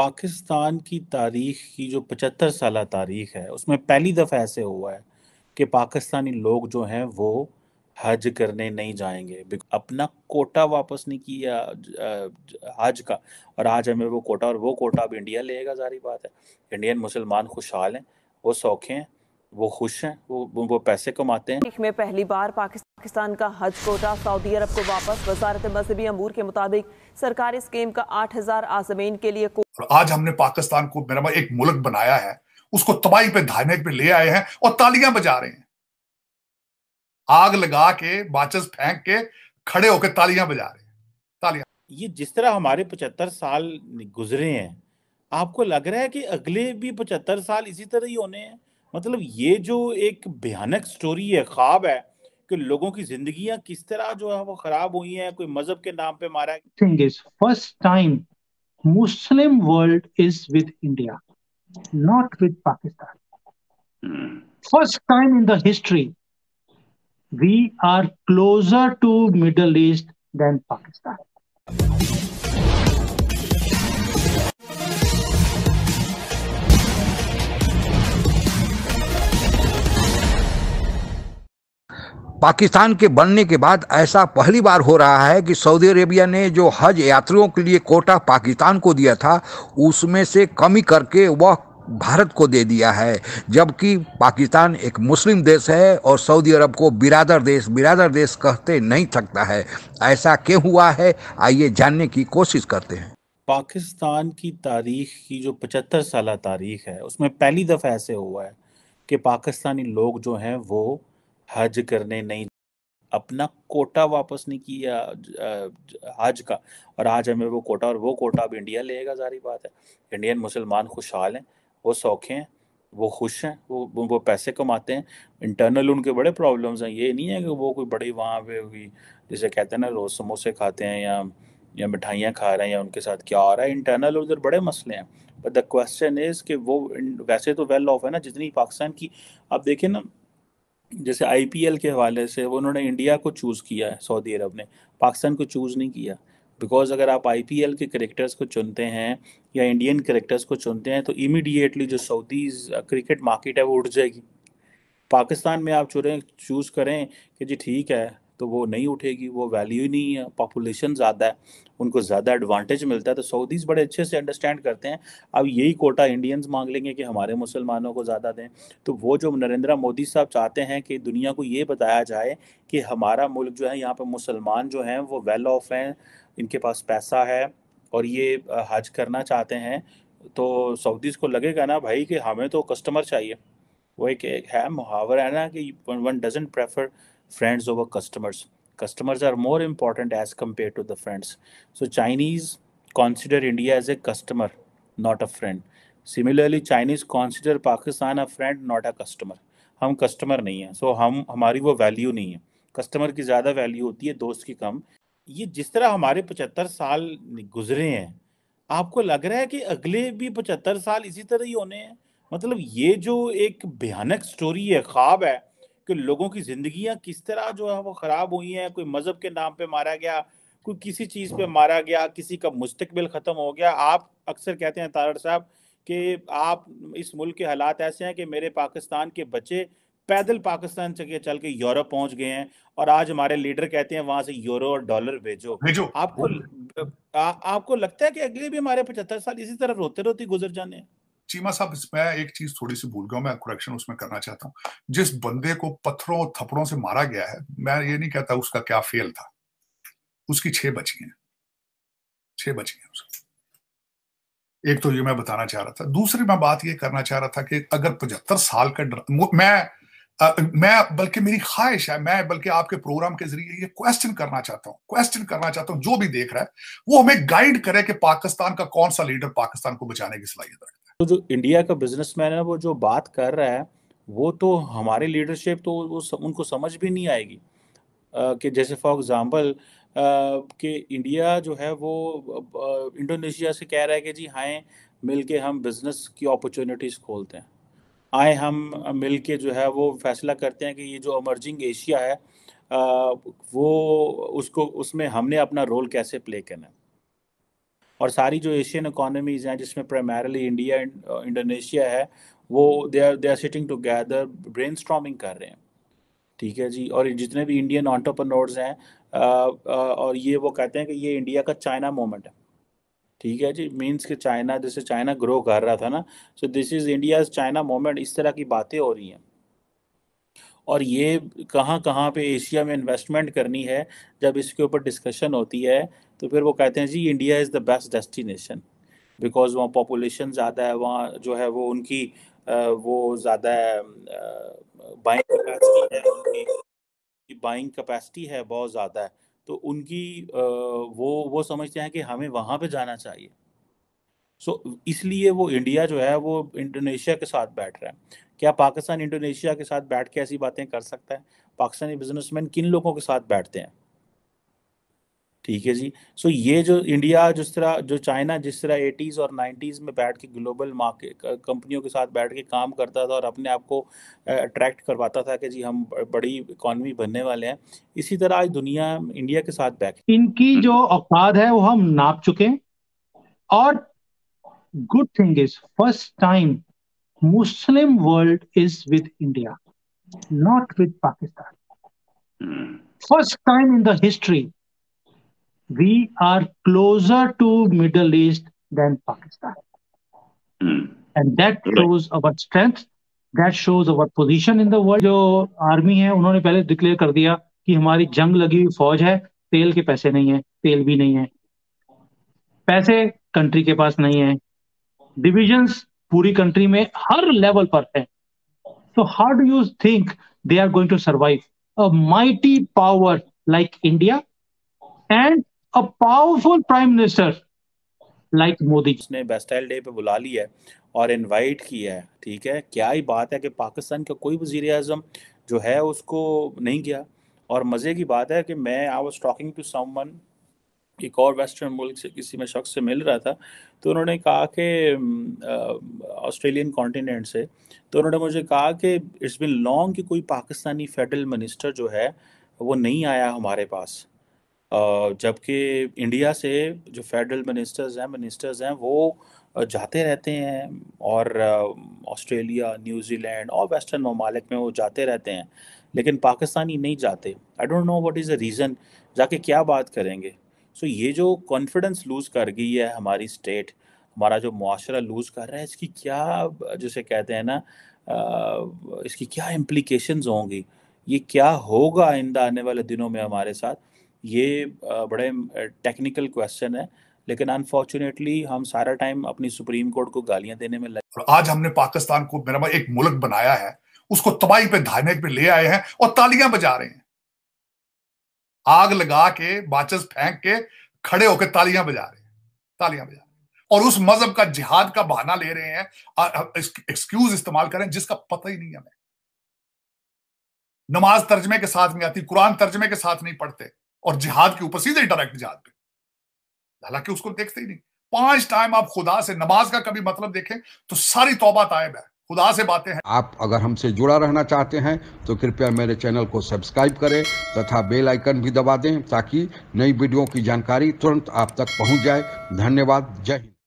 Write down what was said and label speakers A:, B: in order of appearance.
A: पाकिस्तान की तारीख की जो पचहत्तर साल तारीख है उसमें पहली दफ़ा ऐसे हुआ है कि पाकिस्तानी लोग जो हैं वो हज करने नहीं जाएंगे अपना कोटा वापस नहीं किया हज का और आज हमें वो कोटा और वो कोटा अब इंडिया लेगा जारी बात है इंडियन मुसलमान खुशहाल हैं वो सौखे हैं वो खुश हैं वो वो पैसे कमाते हैं
B: में पहली बार पाकिस्तान का हज कोटा सऊदी अरब को वापस वजारत मजहबी अमूर के मुताबिक सरकारी स्कीम का आठ हजार आजमीन के लिए और आज हमने पाकिस्तान को मेरा एक मुल्क बनाया है उसको तबाही पे धाने पे ले आए हैं और तालियां बजा रहे हैं आग लगा के बाचस फेंक के खड़े होकर तालियां बजा रहे हैं तालियां ये जिस तरह हमारे पचहत्तर साल गुजरे
A: हैं आपको लग रहा है कि अगले भी पचहत्तर साल इसी तरह ही होने हैं मतलब ये जो एक भयानक स्टोरी है ख्वाब है कि लोगों की जिंदगियां किस तरह जो है वो खराब हुई है कोई मजहब के नाम पे मारा
C: thing is first time Muslim world is with India not with Pakistan first time in the history we are closer to Middle East than Pakistan
B: Pakistan के बनने के बाद ऐसा पहली बार हो रहा है कि सऊदी अरेबिया ने जो हज यात्रियों के लिए कोटा पाकिस्तान को दिया था उसमें से कमी करके वह भारत को दे दिया है जबकि पाकिस्तान एक मुस्लिम देश है और सऊदी अरब को बिरादर देश बिरादर देश कहते नहीं थकता है ऐसा क्यों हुआ है आइए जानने की कोशिश करते हैं
A: पाकिस्तान की तारीख की जो पचहत्तर साल तारीख है उसमें पहली दफ़ा ऐसे हुआ है कि पाकिस्तानी लोग जो हैं वो हज करने नहीं अपना कोटा वापस नहीं किया हज का और आज हमें वो कोटा और वो कोटा अब इंडिया लेगा सारी बात है इंडियन मुसलमान खुशहाल हैं वो सौखे हैं वो खुश हैं वो वो पैसे कमाते हैं इंटरनल उनके बड़े प्रॉब्लम्स हैं ये नहीं है कि वो कोई बड़ी वहाँ पे हुई जैसे कहते हैं ना रोज़ समोसे खाते हैं या या मिठाइयाँ खा रहे हैं या उनके साथ क्या आ रहा है इंटरनल उधर बड़े मसले हैं बट द क्वेश्चन इज़ कि वो वैसे तो वेल ऑफ है ना जितनी पाकिस्तान की आप देखें ना जैसे आईपीएल के हवाले से उन्होंने इंडिया को चूज़ किया है सऊदी अरब ने पाकिस्तान को चूज़ नहीं किया बिकॉज अगर आप आईपीएल के करेक्टर्स को चुनते हैं या इंडियन करेक्टर्स को चुनते हैं तो इमीडिएटली जो सऊदी क्रिकेट मार्केट है वो उठ जाएगी पाकिस्तान में आप चुने चूज़ करें कि जी ठीक है तो वो नहीं उठेगी वो वैल्यू ही नहीं है पॉपुलेशन ज़्यादा है उनको ज़्यादा एडवांटेज मिलता है तो सऊदीज़ बड़े अच्छे से अंडरस्टैंड करते हैं अब यही कोटा इंडियंस मांग लेंगे कि हमारे मुसलमानों को ज़्यादा दें तो वो जो नरेंद्र मोदी साहब चाहते हैं कि दुनिया को ये बताया जाए कि हमारा मुल्क जो है यहाँ पर मुसलमान जो हैं वो वेल ऑफ हैं इनके पास पैसा है और ये हज करना चाहते हैं तो सऊदीज़ को लगेगा ना भाई कि हमें तो कस्टमर चाहिए वो एक, एक है मुहावरा है ना कि one doesn't prefer friends over customers customers are more important as compared to the friends so chinese consider india as a customer not a friend similarly Chinese consider Pakistan a friend not a customer हम customer नहीं हैं सो so हम हमारी वो value नहीं है customer की ज़्यादा वैल्यू होती है दोस्त की कम ये जिस तरह हमारे पचहत्तर साल गुजरे हैं आपको लग रहा है कि अगले भी पचहत्तर साल इसी तरह ही होने हैं मतलब ये जो एक भयानक स्टोरी है ख्वाब है कि लोगों की जिंदगियां किस तरह जो है वो ख़राब हुई हैं कोई मज़हब के नाम पे मारा गया कोई किसी चीज़ पे मारा गया किसी का मुस्तबिल ख़त्म हो गया आप अक्सर कहते हैं तारड़ साहब कि आप इस मुल्क के हालात ऐसे हैं कि मेरे पाकिस्तान के बच्चे पैदल पाकिस्तान से चल के यूरोप पहुंच गए हैं और आज हमारे लीडर कहते हैं वहां से यूरो और डॉलर भेजो भेजो आपको आ, आपको लगता है कि अगले भी हमारे पचहत्तर साल इसी तरह रोते रोते गुजर जाने हैं
B: चीमा साहब मैं एक चीज थोड़ी सी भूल गया मैं करेक्शन उसमें करना चाहता हूँ जिस बंदे को पत्थरों और थप्पड़ों से मारा गया है मैं ये नहीं कहता उसका क्या फेल था उसकी छह बची हैं छह बची हैं उसकी एक तो ये मैं बताना चाह रहा था दूसरी मैं बात ये करना चाह रहा था कि अगर पचहत्तर साल का मैं आ, मैं बल्कि मेरी ख्वाहिश है मैं बल्कि आपके प्रोग्राम के जरिए ये क्वेश्चन करना चाहता हूँ क्वेश्चन करना चाहता हूँ जो भी देख रहा है वो हमें गाइड करे कि पाकिस्तान का कौन सा लीडर पाकिस्तान को बचाने की सलाहियत रखता
A: है तो जो इंडिया का बिजनेसमैन है वो जो बात कर रहा है वो तो हमारे लीडरशिप तो वो उनको समझ भी नहीं आएगी कि जैसे फॉर एग्जांपल कि इंडिया जो है वो इंडोनेशिया से कह रहा है कि जी हाँ मिल के हम बिजनेस की अपॉर्चुनिटीज़ खोलते हैं आए हम मिल के जो है वो फैसला करते हैं कि ये जो अमर्जिंग एशिया है वो उसको उसमें हमने अपना रोल कैसे प्ले करना है और सारी जो एशियन इकोनॉमीज़ हैं जिसमें प्राइमरली इंडिया एंड इंडोनेशिया है वो they are they are sitting together brain कर रहे हैं ठीक है जी और जितने भी इंडियन ऑन्टरप्रनोर्स हैं आ, uh, आ, uh, और ये वो कहते हैं कि ये इंडिया का चाइना मोमेंट है ठीक है जी मीन्स कि चाइना जैसे चाइना ग्रो कर रहा था ना so this is India China moment इस तरह की बातें हो रही हैं और ये कहाँ कहाँ पे एशिया में इन्वेस्टमेंट करनी है जब इसके ऊपर डिस्कशन होती है तो फिर वो कहते हैं जी India is the best destination because वहाँ पॉपुलेशन ज़्यादा है वहाँ जो है वो उनकी वो ज़्यादा बाइंग कैपेसिटी है उनकी बाइंग कैपेसिटी है बहुत ज़्यादा है तो उनकी वो वो समझते हैं कि हमें वहाँ पे जाना चाहिए सो so, इसलिए वो इंडिया जो है वो इंडोनेशिया के साथ बैठ रहा है क्या पाकिस्तान इंडोनेशिया के साथ बैठ के ऐसी बातें कर सकता है पाकिस्तानी बिजनेसमैन किन लोगों के साथ बैठते हैं ठीक है जी सो so ये जो इंडिया जिस तरह जो चाइना जिस तरह एटीज़ और नाइन्टीज़ में बैठ के ग्लोबल मार्केट कंपनियों के साथ बैठ के काम करता था और अपने आप को अट्रैक्ट करवाता था कि जी हम बड़ी इकोनमी बनने वाले हैं इसी तरह आज दुनिया इंडिया के साथ
C: बैठ इनकी जो औकात है वो हम नाप चुके और good thing is first time Muslim world is with India not with Pakistan first time in the history we are closer to Middle East than Pakistan. Mm. And that shows our strength, that shows our position in the world. जो army है उन्होंने पहले declare कर दिया कि हमारी जंग लगी हुई फौज है तेल के पैसे नहीं है तेल भी नहीं है पैसे कंट्री के पास नहीं है डिविजन्स पूरी कंट्री में हर लेवल पर है so how do you think they are going to survive a mighty power like India and a powerful prime minister like Modi. उसने बेस्टाइल
A: डे पे बुला लिया है और इनवाइट किया है ठीक है क्या ही बात है कि पाकिस्तान का कोई वजीर अजम जो है उसको नहीं गया और मज़े की बात है कि मैं I was talking to someone एक और वेस्टर्न मुल्क से किसी में शख्स से मिल रहा था तो उन्होंने कहा कि ऑस्ट्रेलियन कॉन्टिनेंट से तो उन्होंने मुझे कहा कि इट्स बिन लॉन्ग कि कोई पाकिस्तानी फेडरल मिनिस्टर जो है वो नहीं आया हमारे पास जबकि इंडिया से जो फेडरल मिनिस्टर्स हैं मिनिस्टर्स हैं वो जाते रहते हैं और ऑस्ट्रेलिया न्यूजीलैंड और वेस्टर्न ममालिक में वो जाते रहते हैं लेकिन पाकिस्तानी नहीं जाते I don't know what is a reason जाके क्या बात करेंगे सो so, ये जो कॉन्फिडेंस लूज़ कर गई है हमारी स्टेट हमारा जो माशरा लूज़ कर रहा है इसकी क्या जिसे कहते हैं ना इसकी क्या इम्प्लीकेशन होंगी ये क्या होगा आइंदा आने वाले दिनों में हमारे साथ ये बड़े टेक्निकल क्वेश्चन है लेकिन अनफॉर्चुनेटली हम सारा टाइम अपनी
B: सुप्रीम कोर्ट को गालियां देने में लगे आज हमने पाकिस्तान को मेरा एक मुल्क बनाया है उसको तबाही पे धाने पे ले आए हैं और तालियां बजा रहे हैं आग लगा के बाचस फेंक के खड़े होकर तालियां बजा रहे हैं तालियां बजा रहे हैं और उस मजहब का जिहाद का बहाना ले रहे हैं एक्सक्यूज इस्तेमाल करें जिसका पता ही नहीं हमें नमाज तर्जमे के साथ नहीं आती कुरान तर्जमे के साथ नहीं पढ़ते और जिहाद के ऊपर सीधे डायरेक्ट जिहाद पे हालांकि उसको देखते ही नहीं पांच टाइम आप खुदा से नमाज का कभी मतलब देखें तो सारी तोबा तायब है खुदा से बातें हैं आप अगर हमसे जुड़ा रहना चाहते हैं तो कृपया मेरे चैनल को सब्सक्राइब करें तथा बेल आइकन भी दबा दें ताकि नई वीडियो की जानकारी तुरंत आप तक पहुंच जाए धन्यवाद जय हिंद